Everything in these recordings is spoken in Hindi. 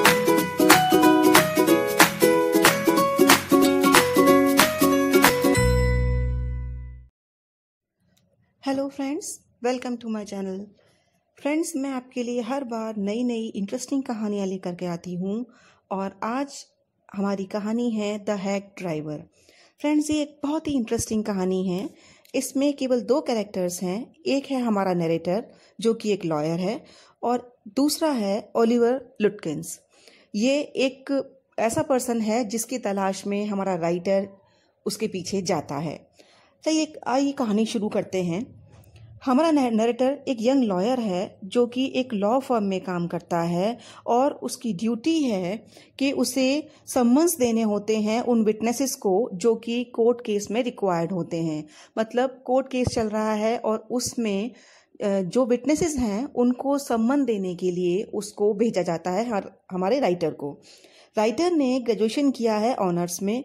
hello friends welcome to my channel friends मैं आपके लिए हर बार नई नई इंटरेस्टिंग कहानियां लेकर के आती हूं और आज हमारी कहानी है द हैक ड्राइवर फ्रेंड्स ये एक बहुत ही इंटरेस्टिंग कहानी है इसमें केवल दो कैरेक्टर्स हैं एक है हमारा नरेटर जो कि एक लॉयर है और दूसरा है ओलिवर लुटकिंस ये एक ऐसा पर्सन है जिसकी तलाश में हमारा राइटर उसके पीछे जाता है तो ये आइए कहानी शुरू करते हैं हमारा नरेटर एक यंग लॉयर है जो कि एक लॉ फर्म में काम करता है और उसकी ड्यूटी है कि उसे सम्मन्स देने होते हैं उन विटनेसेस को जो कि कोर्ट केस में रिक्वायर्ड होते हैं मतलब कोर्ट केस चल रहा है और उसमें जो विटनेसेस हैं उनको सम्मान देने के लिए उसको भेजा जाता है हर हमारे राइटर को राइटर ने ग्रेजुएशन किया है ऑनर्स में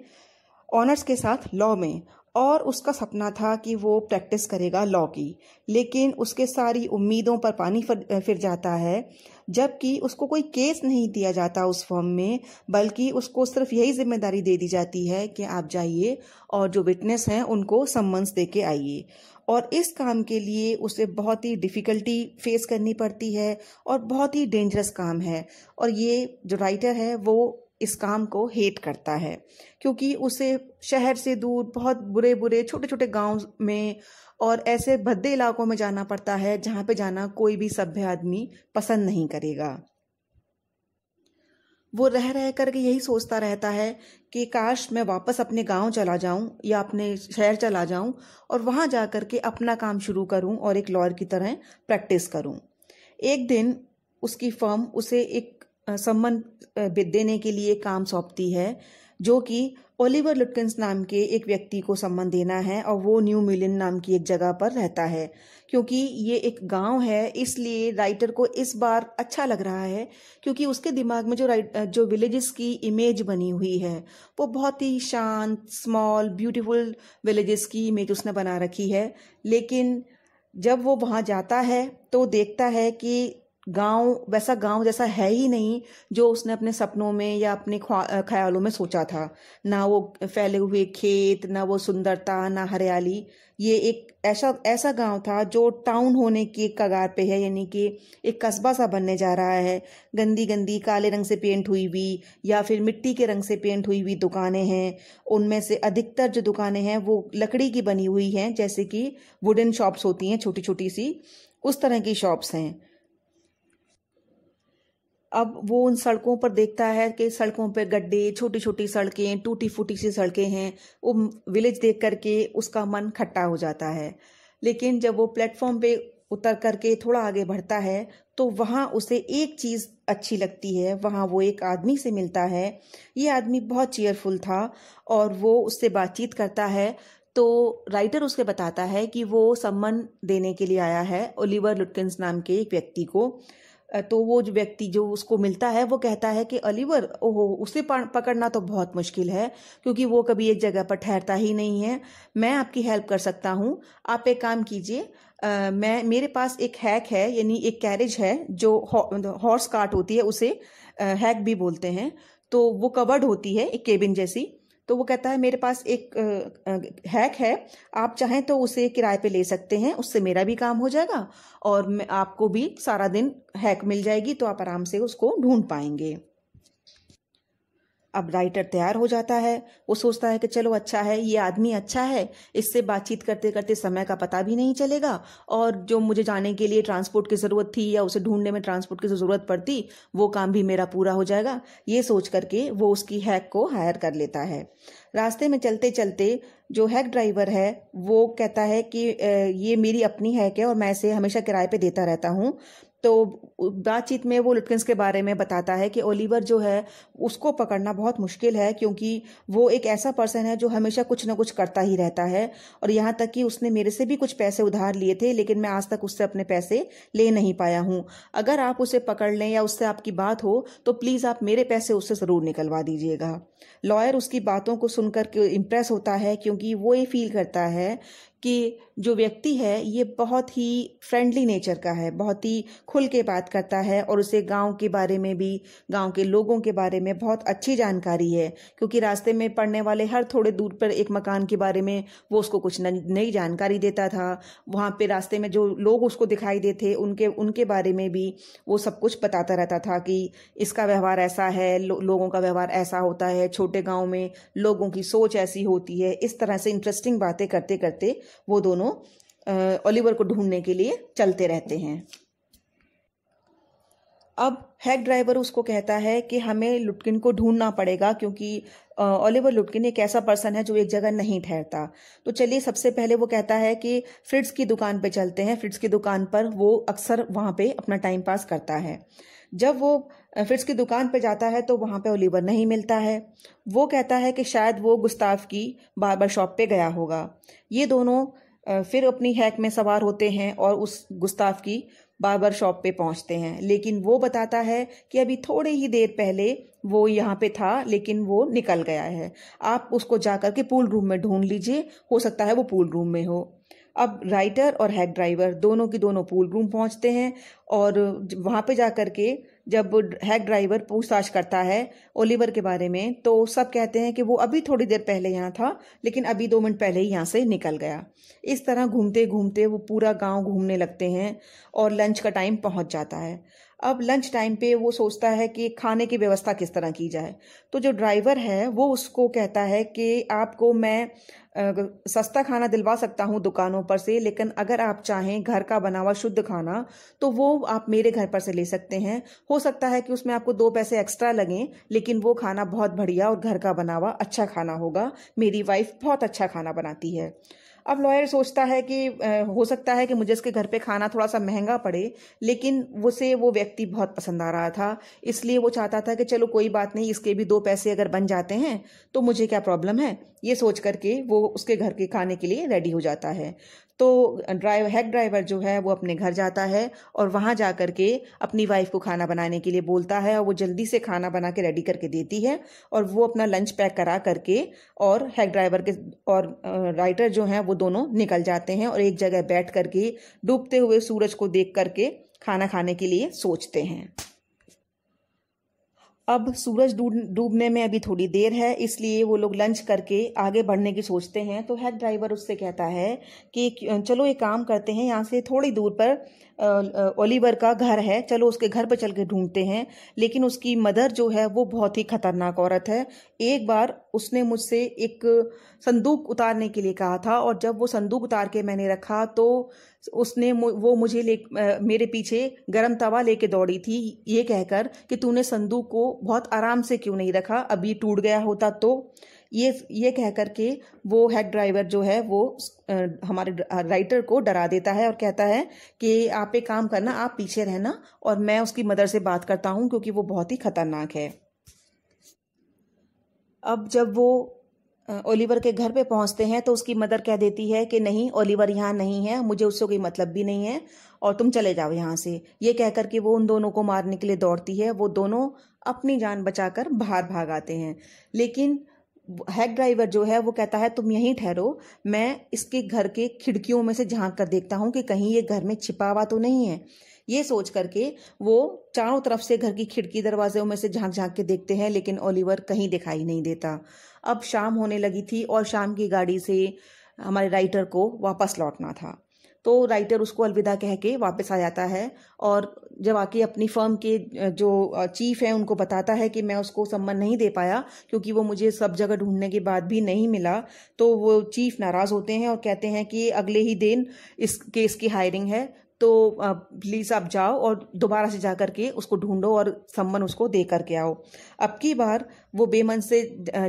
ऑनर्स के साथ लॉ में और उसका सपना था कि वो प्रैक्टिस करेगा लॉ की लेकिन उसके सारी उम्मीदों पर पानी फिर, फिर जाता है जबकि उसको कोई केस नहीं दिया जाता उस फॉर्म में बल्कि उसको सिर्फ यही जिम्मेदारी दे दी जाती है कि आप जाइए और जो विटनेस हैं उनको सम्मन्स दे के आइए और इस काम के लिए उसे बहुत ही डिफ़िकल्टी फेस करनी पड़ती है और बहुत ही डेंजरस काम है और ये जो राइटर है वो इस काम को हेट करता है क्योंकि उसे शहर से दूर बहुत बुरे बुरे छोटे छोटे गांव में और ऐसे भद्दे इलाकों में जाना पड़ता है जहाँ पे जाना कोई भी सभ्य आदमी पसंद नहीं करेगा वो रह रह करके यही सोचता रहता है कि काश मैं वापस अपने गांव चला जाऊं या अपने शहर चला जाऊं और वहां जा कर के अपना काम शुरू करूं और एक लॉयर की तरह प्रैक्टिस करूं एक दिन उसकी फर्म उसे एक सम्मान देने के लिए काम सौंपती है जो कि ओलिवर लुटकिंस नाम के एक व्यक्ति को सम्मान देना है और वो न्यू मिलियन नाम की एक जगह पर रहता है क्योंकि ये एक गांव है इसलिए राइटर को इस बार अच्छा लग रहा है क्योंकि उसके दिमाग में जो राइट जो विलेजेस की इमेज बनी हुई है वो बहुत ही शांत स्मॉल ब्यूटीफुल विलेजेस की इमेज उसने बना रखी है लेकिन जब वो वहाँ जाता है तो देखता है कि गांव वैसा गांव जैसा है ही नहीं जो उसने अपने सपनों में या अपने ख्यालों में सोचा था ना वो फैले हुए खेत ना वो सुंदरता ना हरियाली ये एक ऐसा ऐसा गांव था जो टाउन होने के कगार पे है यानी कि एक कस्बा सा बनने जा रहा है गंदी गंदी काले रंग से पेंट हुई हुई या फिर मिट्टी के रंग से पेंट हुई हुई दुकानें हैं उनमें से अधिकतर जो दुकानें हैं वो लकड़ी की बनी हुई हैं जैसे कि वुडन शॉप्स होती हैं छोटी छोटी सी उस तरह की शॉप्स हैं अब वो उन सड़कों पर देखता है कि सड़कों पर गड्ढे छोटी छोटी सड़कें टूटी फूटी सी सड़कें हैं वो विलेज देख करके उसका मन खट्टा हो जाता है लेकिन जब वो प्लेटफॉर्म पे उतर करके थोड़ा आगे बढ़ता है तो वहाँ उसे एक चीज़ अच्छी लगती है वहाँ वो एक आदमी से मिलता है ये आदमी बहुत चेयरफुल था और वो उससे बातचीत करता है तो राइटर उसके बताता है कि वो सम्मान देने के लिए आया है ओलिवर लुटकिंस नाम के एक व्यक्ति को तो वो जो व्यक्ति जो उसको मिलता है वो कहता है कि अलीवर ओहो उसे पकड़ना तो बहुत मुश्किल है क्योंकि वो कभी एक जगह पर ठहरता ही नहीं है मैं आपकी हेल्प कर सकता हूँ आप एक काम कीजिए मैं मेरे पास एक हैक है यानी एक कैरेज है जो मतलब हॉर्स कार्ट होती है उसे हैक भी बोलते हैं तो वो कवर्ड होती है एक केबिन जैसी तो वो कहता है मेरे पास एक हैक है आप चाहें तो उसे किराए पे ले सकते हैं उससे मेरा भी काम हो जाएगा और आपको भी सारा दिन हैक मिल जाएगी तो आप आराम से उसको ढूंढ पाएंगे अब राइटर तैयार हो जाता है वो सोचता है कि चलो अच्छा है ये आदमी अच्छा है इससे बातचीत करते करते समय का पता भी नहीं चलेगा और जो मुझे जाने के लिए ट्रांसपोर्ट की ज़रूरत थी या उसे ढूंढने में ट्रांसपोर्ट की ज़रूरत पड़ती वो काम भी मेरा पूरा हो जाएगा ये सोच करके वो उसकी हैक को हायर कर लेता है रास्ते में चलते चलते जो हैक ड्राइवर है वो कहता है कि ये मेरी अपनी हैक है और मैं इसे हमेशा किराए पे देता रहता हूँ तो बातचीत में वो लिपकिंस के बारे में बताता है कि ओलिवर जो है उसको पकड़ना बहुत मुश्किल है क्योंकि वो एक ऐसा पर्सन है जो हमेशा कुछ ना कुछ करता ही रहता है और यहाँ तक कि उसने मेरे से भी कुछ पैसे उधार लिए थे लेकिन मैं आज तक उससे अपने पैसे ले नहीं पाया हूँ अगर आप उसे पकड़ लें या उससे आपकी बात हो तो प्लीज़ आप मेरे पैसे उससे ज़रूर निकलवा दीजिएगा लॉयर उसकी बातों को सुनकर इम्प्रेस होता है क्योंकि वो ये फील करता है कि जो व्यक्ति है ये बहुत ही फ्रेंडली नेचर का है बहुत ही खुल के बात करता है और उसे गांव के बारे में भी गांव के लोगों के बारे में बहुत अच्छी जानकारी है क्योंकि रास्ते में पड़ने वाले हर थोड़े दूर पर एक मकान के बारे में वो उसको कुछ नई जानकारी देता था वहाँ पे रास्ते में जो लोग उसको दिखाई देते उनके उनके बारे में भी वो सब कुछ बताता रहता था कि इसका व्यवहार ऐसा है लो, लोगों का व्यवहार ऐसा होता है छोटे गाँव में लोगों की सोच ऐसी होती है इस तरह से इंटरेस्टिंग बातें करते करते वो दोनों ओलिवर को ढूंढने के लिए चलते रहते हैं अब हैक ड्राइवर उसको कहता है कि हमें लुटकिन को ढूंढना पड़ेगा क्योंकि ओलिवर लुटकिन एक ऐसा पर्सन है जो एक जगह नहीं ठहरता तो चलिए सबसे पहले वो कहता है कि फ्रिट्स की दुकान पे चलते हैं फ्रिट्स की दुकान पर वो अक्सर वहां पे अपना टाइम पास करता है जब वो फिट्स की दुकान पर जाता है तो वहाँ पे ओलिवर नहीं मिलता है वो कहता है कि शायद वो गुस्ताफ़ की बारबर शॉप पे गया होगा ये दोनों फिर अपनी हैक में सवार होते हैं और उस गुस्ताफ़ की बारबर शॉप पे पहुँचते हैं लेकिन वो बताता है कि अभी थोड़े ही देर पहले वो यहाँ पे था लेकिन वो निकल गया है आप उसको जा कर के पूल रूम में ढूंढ लीजिए हो सकता है वो पूल रूम में हो अब राइटर और हैक ड्राइवर दोनों की दोनों पूल रूम पहुँचते हैं और वहाँ पे जा कर के जब हैक ड्राइवर पूछताछ करता है ओलिवर के बारे में तो सब कहते हैं कि वो अभी थोड़ी देर पहले यहाँ था लेकिन अभी दो मिनट पहले ही यहाँ से निकल गया इस तरह घूमते घूमते वो पूरा गांव घूमने लगते हैं और लंच का टाइम पहुँच जाता है अब लंच टाइम पे वो सोचता है कि खाने की व्यवस्था किस तरह की जाए तो जो ड्राइवर है वो उसको कहता है कि आपको मैं सस्ता खाना दिलवा सकता हूँ दुकानों पर से लेकिन अगर आप चाहें घर का बना हुआ शुद्ध खाना तो वो आप मेरे घर पर से ले सकते हैं हो सकता है कि उसमें आपको दो पैसे एक्स्ट्रा लगें लेकिन वो खाना बहुत बढ़िया और घर का बना हुआ अच्छा खाना होगा मेरी वाइफ बहुत अच्छा खाना बनाती है अब लॉयर सोचता है कि हो सकता है कि मुझे इसके घर पे खाना थोड़ा सा महंगा पड़े लेकिन उसे वो व्यक्ति बहुत पसंद आ रहा था इसलिए वो चाहता था कि चलो कोई बात नहीं इसके भी दो पैसे अगर बन जाते हैं तो मुझे क्या प्रॉब्लम है ये सोच करके वो उसके घर के खाने के लिए रेडी हो जाता है तो ड्राइव हेड ड्राइवर जो है वो अपने घर जाता है और वहाँ जा कर के अपनी वाइफ को खाना बनाने के लिए बोलता है और वो जल्दी से खाना बना के रेडी करके देती है और वो अपना लंच पैक करा करके और हेड ड्राइवर के और राइटर जो हैं वो दोनों निकल जाते हैं और एक जगह बैठ करके डूबते हुए सूरज को देख करके खाना खाने के लिए सोचते हैं अब सूरज डूबने में अभी थोड़ी देर है इसलिए वो लोग लंच करके आगे बढ़ने की सोचते हैं तो हेड ड्राइवर उससे कहता है कि चलो एक काम करते हैं यहाँ से थोड़ी दूर पर ओलिवर का घर है चलो उसके घर पर चल के ढूंढते हैं लेकिन उसकी मदर जो है वो बहुत ही खतरनाक औरत है एक बार उसने मुझसे एक संदूक उतारने के लिए कहा था और जब वो संदूक उतार के मैंने रखा तो उसने वो मुझे ले मेरे पीछे गरम तवा लेके दौड़ी थी ये कहकर कि तूने संदूक को बहुत आराम से क्यों नहीं रखा अभी टूट गया होता तो ये ये कह कर के वो हैक ड्राइवर जो है वो हमारे राइटर को डरा देता है और कहता है कि आप एक काम करना आप पीछे रहना और मैं उसकी मदर से बात करता हूँ क्योंकि वो बहुत ही खतरनाक है अब जब वो ओलिवर के घर पे पहुंचते हैं तो उसकी मदर कह देती है कि नहीं ओलिवर यहाँ नहीं है मुझे उससे कोई मतलब भी नहीं है और तुम चले जाओ यहाँ से ये कहकर के वो उन दोनों को मारने के लिए दौड़ती है वो दोनों अपनी जान बचाकर बाहर भाग आते हैं लेकिन हैक ड्राइवर जो है वो कहता है तुम यहीं ठहरो मैं इसके घर के खिड़कियों में से झांक कर देखता हूँ कि कहीं ये घर में छिपा हुआ तो नहीं है ये सोच करके वो चारों तरफ से घर की खिड़की दरवाजे में से झांक झांक के देखते हैं लेकिन ओलिवर कहीं दिखाई नहीं देता अब शाम होने लगी थी और शाम की गाड़ी से हमारे राइटर को वापस लौटना था तो राइटर उसको अलविदा कह के वापस आ जाता है और जब आके अपनी फर्म के जो चीफ हैं उनको बताता है कि मैं उसको सम्मान नहीं दे पाया क्योंकि वो मुझे सब जगह ढूंढने के बाद भी नहीं मिला तो वो चीफ नाराज़ होते हैं और कहते हैं कि अगले ही दिन इस केस की हायरिंग है तो प्लीज़ आप जाओ और दोबारा से जा कर के उसको ढूंढो और सम्मन उसको दे करके आओ अब की बार वो बेमन से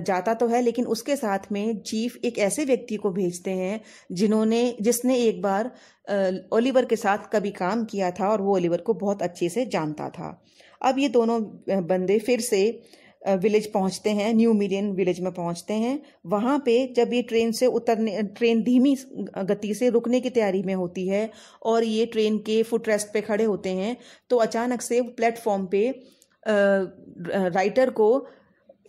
जाता तो है लेकिन उसके साथ में चीफ एक ऐसे व्यक्ति को भेजते हैं जिन्होंने जिसने एक बार ओलिवर के साथ कभी काम किया था और वो ओलिवर को बहुत अच्छे से जानता था अब ये दोनों बंदे फिर से विलेज पहुंचते हैं न्यू मिलियन विलेज में पहुंचते हैं वहां पे जब ये ट्रेन से उतरने ट्रेन धीमी गति से रुकने की तैयारी में होती है और ये ट्रेन के फुट रेस्ट पे खड़े होते हैं तो अचानक से प्लेटफॉर्म पे राइटर को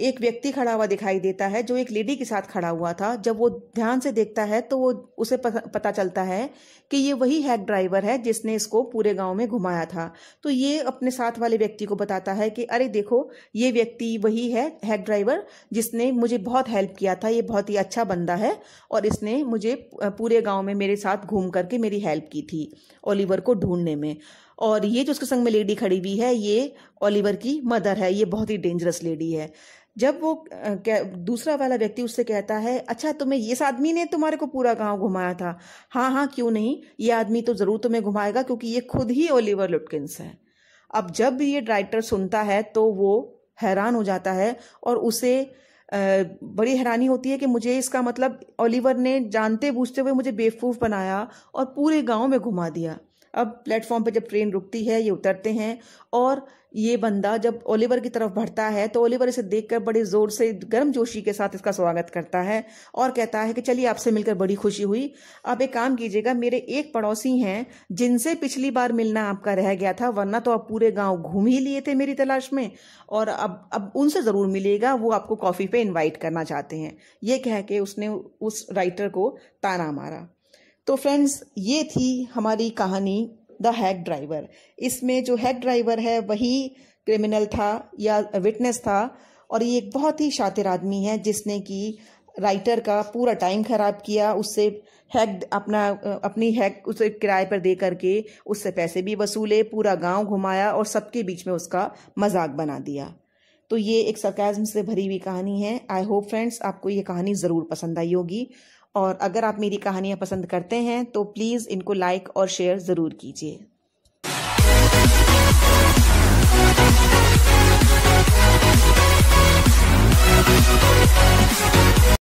एक व्यक्ति खड़ा हुआ दिखाई देता है जो एक लेडी के साथ खड़ा हुआ था जब वो ध्यान से देखता है तो वो उसे पता चलता है कि ये वही हैक ड्राइवर है जिसने इसको पूरे गांव में घुमाया था तो ये अपने साथ वाले व्यक्ति को बताता है कि अरे देखो ये व्यक्ति वही है हैक ड्राइवर जिसने मुझे बहुत हेल्प किया था ये बहुत ही अच्छा बंदा है और इसने मुझे पूरे गाँव में मेरे साथ घूम करके मेरी हेल्प की थी ओलीवर को ढूंढने में और ये जो उसके संग में लेडी खड़ी हुई है ये ओलीवर की मदर है ये बहुत ही डेंजरस लेडी है जब वो दूसरा वाला व्यक्ति उससे कहता है अच्छा तुम्हें इस आदमी ने तुम्हारे को पूरा गांव घुमाया था हाँ हाँ क्यों नहीं ये आदमी तो ज़रूर तुम्हें घुमाएगा क्योंकि ये खुद ही ओलिवर लुटकिंस है अब जब ये डायरेक्टर सुनता है तो वो हैरान हो जाता है और उसे बड़ी हैरानी होती है कि मुझे इसका मतलब ओलिवर ने जानते बूझते हुए मुझे बेवकूफ़ बनाया और पूरे गांव में घुमा दिया अब प्लेटफॉर्म पर जब ट्रेन रुकती है ये उतरते हैं और ये बंदा जब ओलिवर की तरफ बढ़ता है तो ओलिवर इसे देखकर बड़े जोर से गर्म जोशी के साथ इसका स्वागत करता है और कहता है कि चलिए आपसे मिलकर बड़ी खुशी हुई आप एक काम कीजिएगा मेरे एक पड़ोसी हैं जिनसे पिछली बार मिलना आपका रह गया था वरना तो आप पूरे गांव घूम ही लिए थे मेरी तलाश में और अब अब उनसे ज़रूर मिलेगा वो आपको कॉफ़ी पे इन्वाइट करना चाहते हैं ये कह के उसने उस राइटर को ताना मारा तो फ्रेंड्स ये थी हमारी कहानी द हैक ड्राइवर इसमें जो हैक ड्राइवर है वही क्रिमिनल था या विटनेस था और ये एक बहुत ही शातिर आदमी है जिसने कि राइटर का पूरा टाइम खराब किया उससे हैक अपना अपनी हैक उसे किराए पर दे करके उससे पैसे भी वसूले पूरा गांव घुमाया और सबके बीच में उसका मजाक बना दिया तो ये एक सकाजम से भरी हुई कहानी है आई होप फ्रेंड्स आपको ये कहानी ज़रूर पसंद आई होगी और अगर आप मेरी कहानियाँ पसंद करते हैं तो प्लीज़ इनको लाइक और शेयर ज़रूर कीजिए